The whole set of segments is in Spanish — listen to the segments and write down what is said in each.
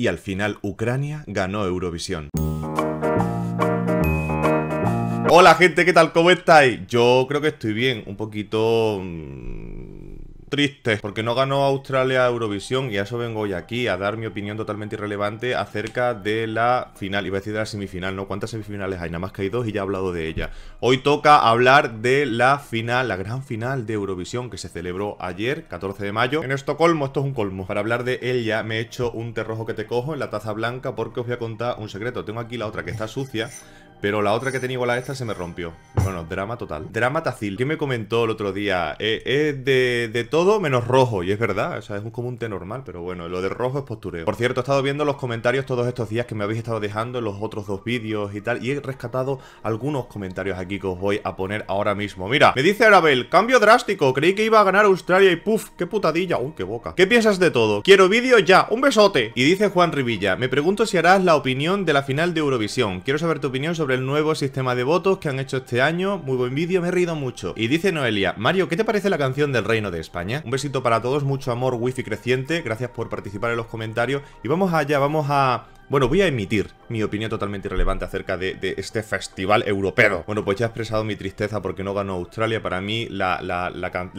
y al final Ucrania ganó Eurovisión. Hola gente, ¿qué tal? ¿Cómo estáis? Yo creo que estoy bien, un poquito mm, triste, porque no ganó Australia Eurovisión y a eso vengo hoy aquí, a dar mi opinión totalmente irrelevante acerca de la final, iba a decir de la semifinal, ¿no? ¿Cuántas semifinales hay? Nada más que hay dos y ya he hablado de ella. Hoy toca hablar de la final, la gran final de Eurovisión que se celebró ayer, 14 de mayo, en Estocolmo, esto es un colmo. Para hablar de ella me he hecho un terrojo que te cojo en la taza blanca porque os voy a contar un secreto. Tengo aquí la otra que está sucia pero la otra que tenía igual a esta se me rompió. Bueno, drama total. Drama Tacil. ¿Qué me comentó el otro día? Eh, es de, todo menos rojo. Y es verdad, o sea, es un, común té normal. Pero bueno, lo de rojo es postureo. Por cierto, he estado viendo los comentarios todos estos días que me habéis estado dejando en los otros dos vídeos y tal. Y he rescatado algunos comentarios aquí que os voy a poner ahora mismo. Mira, me dice Arabel, cambio drástico. Creí que iba a ganar Australia y puff, qué putadilla. Uy, qué boca. ¿Qué piensas de todo? Quiero vídeo ya. Un besote. Y dice Juan Rivilla, me pregunto si harás la opinión de la final de Eurovisión. Quiero saber tu opinión sobre el nuevo sistema de votos que han hecho este año. Muy buen vídeo, me he reído mucho. Y dice Noelia, Mario, ¿qué te parece la canción del Reino de España? Un besito para todos, mucho amor, wifi creciente. Gracias por participar en los comentarios. Y vamos allá, vamos a... Bueno, voy a emitir mi opinión totalmente irrelevante acerca de, este festival europeo. Bueno, pues ya he expresado mi tristeza porque no ganó Australia. Para mí, la,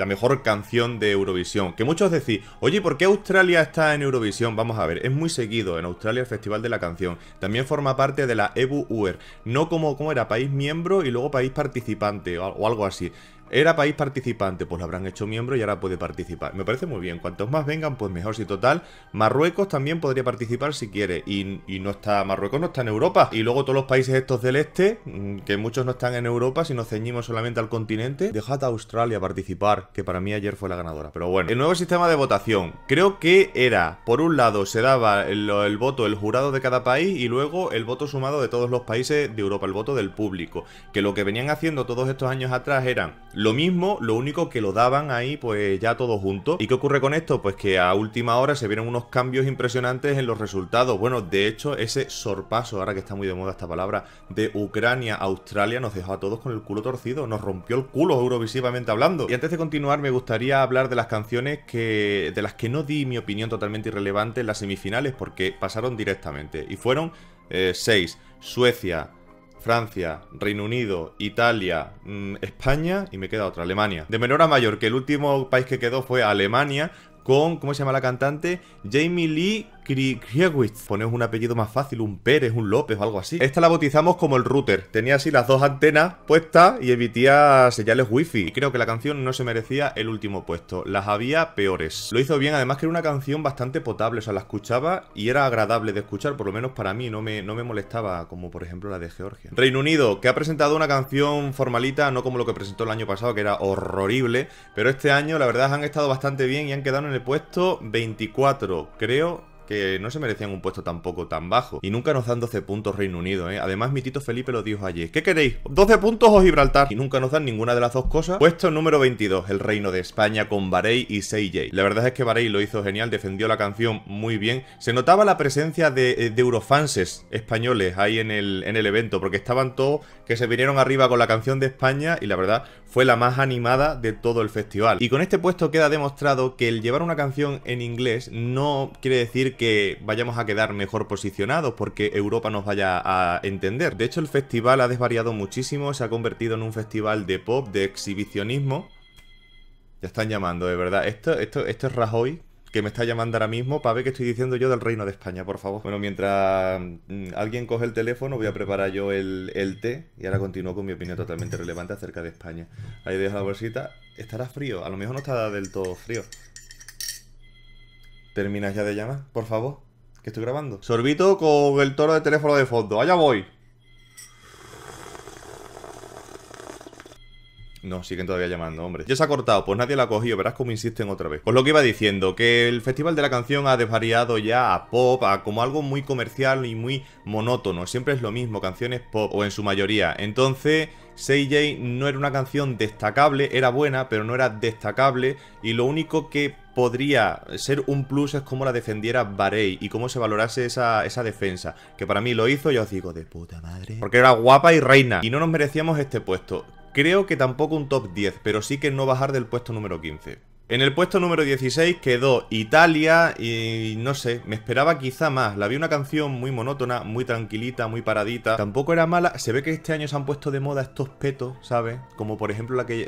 mejor canción de Eurovisión. Que muchos decís, oye, ¿por qué Australia está en Eurovisión? Vamos a ver, es muy seguido en Australia el Festival de la Canción. También forma parte de la EBU UER. No como, como era país miembro y luego país participante o, algo así. Era país participante, pues lo habrán hecho miembro y ahora puede participar. Me parece muy bien. Cuantos más vengan, pues mejor. Si total, Marruecos también podría participar si quiere. y no está Marruecos, no está en Europa. Y luego todos los países estos del este, mm, que muchos no están en Europa, si nos ceñimos solamente al continente, dejad a Australia participar, que para mí ayer fue la ganadora. Pero bueno, el nuevo sistema de votación. Creo que era, por un lado, se daba el, voto, el jurado de cada país y luego el voto sumado de todos los países de Europa, el voto del público. Que lo que venían haciendo todos estos años atrás eran lo mismo, lo único que lo daban ahí pues ya todo junto ¿Y qué ocurre con esto? Pues que a última hora se vieron unos cambios impresionantes en los resultados. Bueno, de hecho, ese sorpresa paso, ahora que está muy de moda esta palabra, de Ucrania a Australia nos dejó a todos con el culo torcido, nos rompió el culo eurovisivamente hablando. Y antes de continuar me gustaría hablar de las canciones que de las que no di mi opinión totalmente irrelevante en las semifinales porque pasaron directamente y fueron 6, eh, Suecia, Francia, Reino Unido, Italia, mm, España y me queda otra, Alemania. De menor a mayor, que el último país que quedó fue Alemania, con, ¿cómo se llama la cantante? Jamie Lee Kriegwitz. Ponemos un apellido más fácil, un Pérez, un López o algo así. Esta la bautizamos como el router. Tenía así las dos antenas puestas y emitía señales wifi. Y creo que la canción no se merecía el último puesto. Las había peores. Lo hizo bien, además que era una canción bastante potable. O sea, la escuchaba y era agradable de escuchar, por lo menos para mí. No me, no me molestaba, como por ejemplo la de Georgia. Reino Unido, que ha presentado una canción formalita, no como lo que presentó el año pasado, que era horrible. Pero este año, la verdad, han estado bastante bien y han quedado en en el puesto 24, creo, que no se merecían un puesto tampoco tan bajo. Y nunca nos dan 12 puntos Reino Unido, ¿eh? Además, mi tito Felipe lo dijo allí, ¿Qué queréis? ¿12 puntos o Gibraltar? Y nunca nos dan ninguna de las dos cosas. Puesto número 22, el Reino de España con Barey y Seijay. La verdad es que Barey lo hizo genial, defendió la canción muy bien. Se notaba la presencia eh, de, eurofanses españoles ahí en el, en el evento, porque estaban todos que se vinieron arriba con la canción de España y la verdad fue la más animada de todo el festival. Y con este puesto queda demostrado que el llevar una canción en inglés no quiere decir que que vayamos a quedar mejor posicionados, porque Europa nos vaya a entender. De hecho, el festival ha desvariado muchísimo, se ha convertido en un festival de pop, de exhibicionismo. Ya están llamando, de verdad. Esto, esto, esto es Rajoy, que me está llamando ahora mismo para ver qué estoy diciendo yo del Reino de España, por favor. Bueno, mientras mm, alguien coge el teléfono, voy a preparar yo el, el té y ahora continúo con mi opinión totalmente relevante acerca de España. Ahí dejo la bolsita. ¿Estará frío? A lo mejor no está del todo frío. ¿Terminas ya de llamar, por favor? Que estoy grabando. Sorbito con el toro de teléfono de fondo. Allá voy. No, siguen todavía llamando, hombre. Ya se ha cortado, pues nadie la ha cogido, verás cómo insisten otra vez. Pues lo que iba diciendo, que el Festival de la Canción ha desvariado ya a pop, a como algo muy comercial y muy monótono. Siempre es lo mismo, canciones pop, o en su mayoría. Entonces, CJ no era una canción destacable, era buena, pero no era destacable y lo único que podría ser un plus es cómo la defendiera Barei y cómo se valorase esa, esa, defensa, que para mí lo hizo, yo os digo, de puta madre. Porque era guapa y reina y no nos merecíamos este puesto. Creo que tampoco un top 10, pero sí que no bajar del puesto número 15. En el puesto número 16 quedó Italia y no sé, me esperaba quizá más. La vi una canción muy monótona, muy tranquilita, muy paradita. Tampoco era mala. Se ve que este año se han puesto de moda estos petos, ¿sabes? Como por ejemplo la que,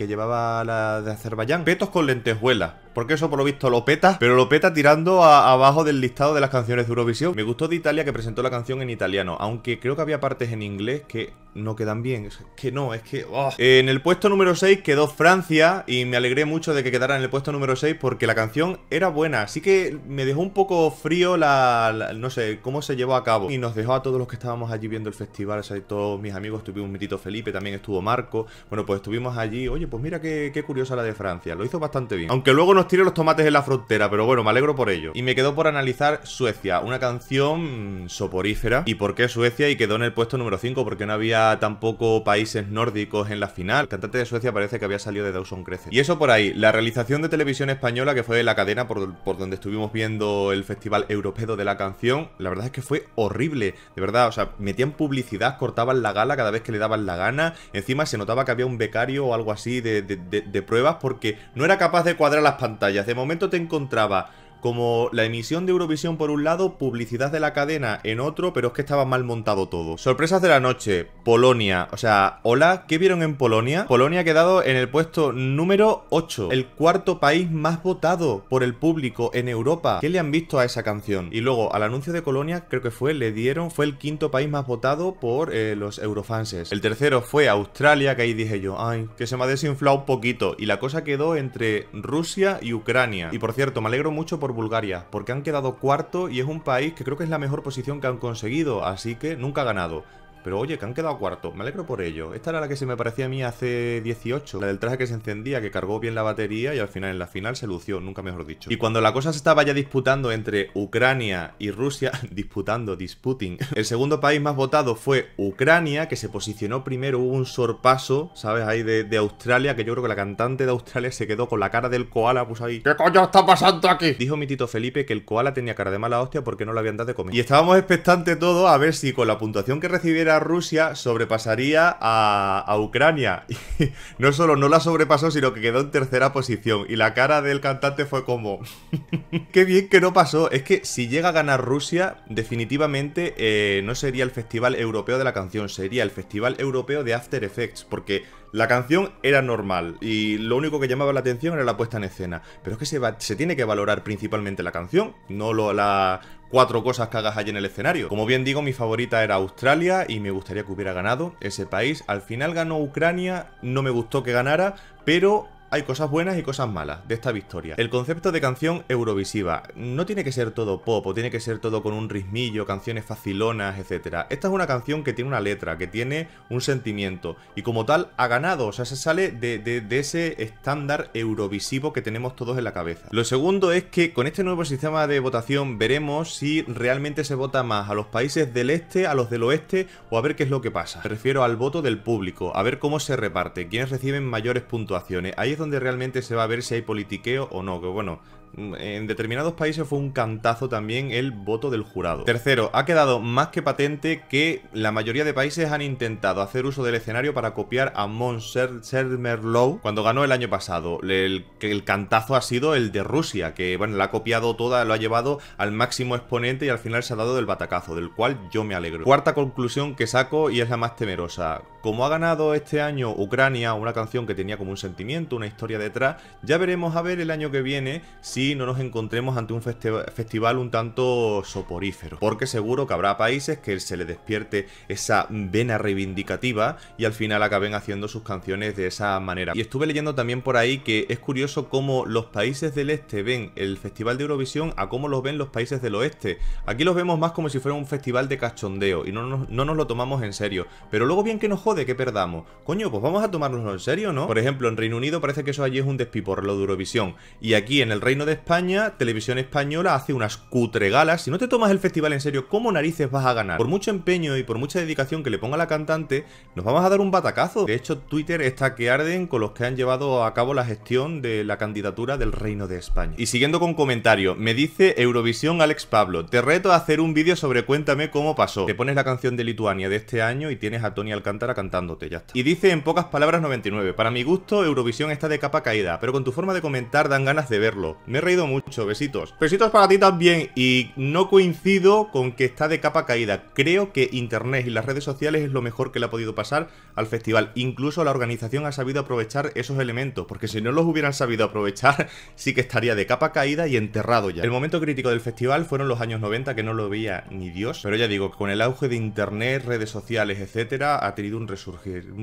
llevaba la de Azerbaiyán. Petos con lentejuelas porque eso por lo visto lo peta, pero lo peta tirando abajo del listado de las canciones de Eurovisión. Me gustó de Italia que presentó la canción en italiano, aunque creo que había partes en inglés que no quedan bien. Es que no, es que. Oh. En el puesto número 6 quedó Francia y me alegré mucho de que quedara en el puesto número 6 porque la canción era buena. Así que me dejó un poco frío la, no sé, cómo se llevó a cabo. Y nos dejó a todos los que estábamos allí viendo el festival, o todos mis amigos, estuvimos un mitito Felipe, también estuvo Marco. Bueno, pues estuvimos allí. Oye, pues mira qué, qué curiosa la de Francia. Lo hizo bastante bien. Aunque luego nos Tiro los tomates en la frontera, pero bueno, me alegro por ello. Y me quedo por analizar Suecia, una canción soporífera. ¿Y por qué Suecia? Y quedó en el puesto número 5 porque no había tampoco países nórdicos en la final. cantante de Suecia parece que había salido de Dawson Crece. Y eso por ahí, la realización de televisión española que fue la cadena por, donde estuvimos viendo el Festival Europeo de la Canción, la verdad es que fue horrible, de verdad, o sea, metían publicidad, cortaban la gala cada vez que le daban la gana, encima se notaba que había un becario o algo así de, de pruebas porque no era capaz de cuadrar las pantallas de momento te encontraba como la emisión de Eurovisión por un lado, publicidad de la cadena en otro, pero es que estaba mal montado todo. Sorpresas de la noche, Polonia. O sea, hola, ¿qué vieron en Polonia? Polonia ha quedado en el puesto número 8, el cuarto país más votado por el público en Europa. ¿Qué le han visto a esa canción? Y luego, al anuncio de Colonia, creo que fue, le dieron, fue el quinto país más votado por eh, los eurofanses. El tercero fue Australia, que ahí dije yo, ay, que se me ha desinflado un poquito. Y la cosa quedó entre Rusia y Ucrania. Y por cierto, me alegro mucho por por Bulgaria, porque han quedado cuarto y es un país que creo que es la mejor posición que han conseguido, así que nunca ha ganado. Pero oye, que han quedado cuarto. Me alegro por ello. Esta era la que se me parecía a mí hace 18. La del traje que se encendía, que cargó bien la batería y al final, en la final, se lució, nunca mejor dicho. Y cuando la cosa se estaba ya disputando entre Ucrania y Rusia, disputando, disputing, el segundo país más votado fue Ucrania, que se posicionó primero, hubo un sorpaso, ¿sabes? Ahí de, Australia, que yo creo que la cantante de Australia se quedó con la cara del koala, pues ahí. ¿Qué coño está pasando aquí? Dijo mi tito Felipe que el koala tenía cara de mala hostia porque no lo habían dado de comer. Y estábamos expectantes todo a ver si con la puntuación que recibiera Rusia sobrepasaría a, Ucrania. Y no solo no la sobrepasó, sino que quedó en tercera posición. Y la cara del cantante fue como... Qué bien que no pasó. Es que si llega a ganar Rusia, definitivamente eh, no sería el Festival Europeo de la Canción, sería el Festival Europeo de After Effects. Porque la canción era normal y lo único que llamaba la atención era la puesta en escena. Pero es que se, se tiene que valorar principalmente la canción, no lo, la, cuatro cosas que hagas allí en el escenario. Como bien digo, mi favorita era Australia y me gustaría que hubiera ganado ese país. Al final ganó Ucrania, no me gustó que ganara, pero hay cosas buenas y cosas malas de esta victoria. El concepto de canción eurovisiva no tiene que ser todo pop o tiene que ser todo con un ritmillo, canciones facilonas, etc. Esta es una canción que tiene una letra, que tiene un sentimiento y como tal ha ganado, o sea, se sale de, ese estándar eurovisivo que tenemos todos en la cabeza. Lo segundo es que con este nuevo sistema de votación veremos si realmente se vota más a los países del este, a los del oeste o a ver qué es lo que pasa. Me refiero al voto del público, a ver cómo se reparte, quiénes reciben mayores puntuaciones donde realmente se va a ver si hay politiqueo o no. Que bueno, Mm, en determinados países fue un cantazo también el voto del jurado. Tercero, ha quedado más que patente que la mayoría de países han intentado hacer uso del escenario para copiar a merlow cuando ganó el año pasado. El, cantazo ha sido el de Rusia, que bueno, la ha copiado toda, lo ha llevado al máximo exponente y al final se ha dado del batacazo, del cual yo me alegro. Cuarta conclusión que saco y es la más temerosa. Como ha ganado este año Ucrania, una canción que tenía como un sentimiento, una historia detrás, ya veremos a ver el año que viene si no nos encontremos ante un festival un tanto soporífero, porque seguro que habrá países que se le despierte esa vena reivindicativa y al final acaben haciendo sus canciones de esa manera. Y estuve leyendo también por ahí que es curioso cómo los países del este ven el festival de Eurovisión a cómo los ven los países del oeste. Aquí los vemos más como si fuera un festival de cachondeo y no nos, no nos lo tomamos en serio. Pero luego bien que nos jode que perdamos. Coño, pues vamos a tomárnoslo en serio, ¿no? Por ejemplo, en Reino Unido parece que eso allí es un despiporrelo lo de Eurovisión. Y aquí en el Reino de España, Televisión Española hace unas cutregalas. Si no te tomas el festival en serio, ¿cómo narices vas a ganar? Por mucho empeño y por mucha dedicación que le ponga la cantante, nos vamos a dar un batacazo. De hecho, Twitter está que arden con los que han llevado a cabo la gestión de la candidatura del Reino de España. Y siguiendo con comentario, me dice Eurovisión Alex Pablo, te reto a hacer un vídeo sobre Cuéntame cómo pasó. Te pones la canción de Lituania de este año y tienes a Tony Alcántara cantándote, ya está. Y dice en pocas palabras 99, para mi gusto Eurovisión está de capa caída, pero con tu forma de comentar dan ganas de verlo. Me he reído mucho, besitos. Besitos para ti también. Y no coincido con que está de capa caída. Creo que Internet y las redes sociales es lo mejor que le ha podido pasar al festival. Incluso la organización ha sabido aprovechar esos elementos, porque si no los hubieran sabido aprovechar, sí que estaría de capa caída y enterrado ya. El momento crítico del festival fueron los años 90, que no lo veía ni Dios. Pero ya digo, con el auge de Internet, redes sociales, etcétera, ha tenido un resurgir.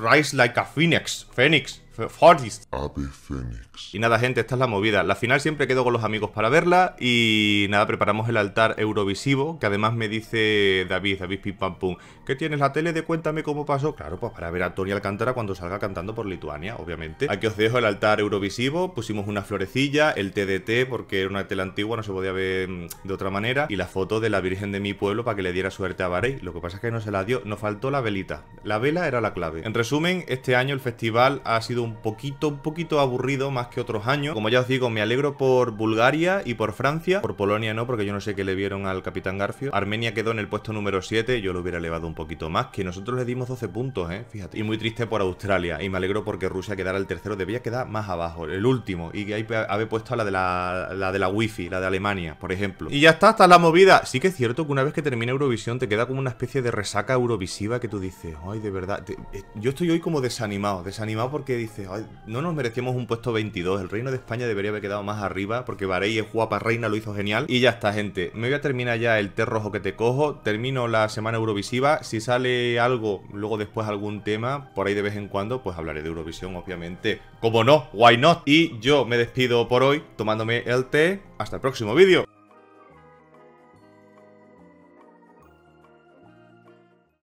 rise like a phoenix. phoenix y nada, gente, esta es la movida. La final siempre quedo con los amigos para verla. Y nada, preparamos el altar eurovisivo. Que además me dice David, David Pim Pam Pum. ¿Qué tienes la tele de cuéntame cómo pasó? Claro, pues para ver a Tony Alcántara cuando salga cantando por Lituania, obviamente. Aquí os dejo el altar eurovisivo. Pusimos una florecilla, el TDT, porque era una tele antigua, no se podía ver mm, de otra manera. Y la foto de la Virgen de mi pueblo para que le diera suerte a Varéis, Lo que pasa es que no se la dio, nos faltó la velita. La vela era la clave. En resumen, este año el festival ha sido un poquito, un poquito aburrido más que otros años. Como ya os digo, me alegro por Bulgaria y por Francia. Por Polonia no, porque yo no sé qué le vieron al Capitán Garfio. Armenia quedó en el puesto número 7, yo lo hubiera elevado un poquito más, que nosotros le dimos 12 puntos, ¿eh? Fíjate. Y muy triste por Australia, y me alegro porque Rusia quedara el tercero, debía quedar más abajo, el último. Y ahí había puesto a la de la, la de la wifi, la de Alemania, por ejemplo. Y ya está, hasta la movida. Sí que es cierto que una vez que termina Eurovisión te queda como una especie de resaca eurovisiva que tú dices, ay, de verdad. Eh, yo estoy hoy como desanimado, desanimado porque dices, no nos merecemos un puesto 22, el reino de España debería haber quedado más arriba porque Varey es guapa reina, lo hizo genial. Y ya está, gente, me voy a terminar ya el té rojo que te cojo, termino la semana Eurovisiva, si sale algo, luego después algún tema, por ahí de vez en cuando, pues hablaré de Eurovisión, obviamente. Como no, why not? Y yo me despido por hoy tomándome el té, hasta el próximo vídeo.